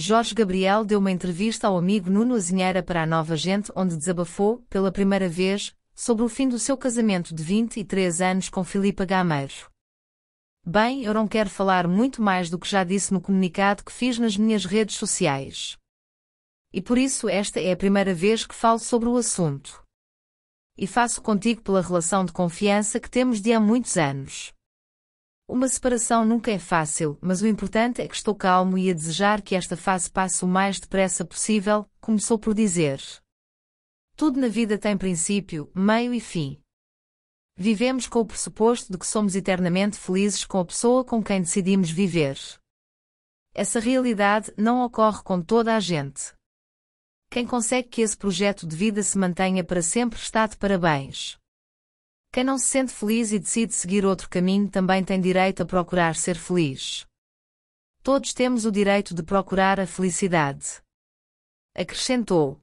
Jorge Gabriel deu uma entrevista ao amigo Nuno Azinheira para a Nova Gente, onde desabafou, pela primeira vez, sobre o fim do seu casamento de 23 anos com Filipa Gameiro. Bem, eu não quero falar muito mais do que já disse no comunicado que fiz nas minhas redes sociais. E por isso esta é a primeira vez que falo sobre o assunto. E faço contigo pela relação de confiança que temos de há muitos anos. Uma separação nunca é fácil, mas o importante é que estou calmo e a desejar que esta fase passe o mais depressa possível, começou por dizer. Tudo na vida tem princípio, meio e fim. Vivemos com o pressuposto de que somos eternamente felizes com a pessoa com quem decidimos viver. Essa realidade não ocorre com toda a gente. Quem consegue que esse projeto de vida se mantenha para sempre está de parabéns. Quem não se sente feliz e decide seguir outro caminho também tem direito a procurar ser feliz. Todos temos o direito de procurar a felicidade. Acrescentou.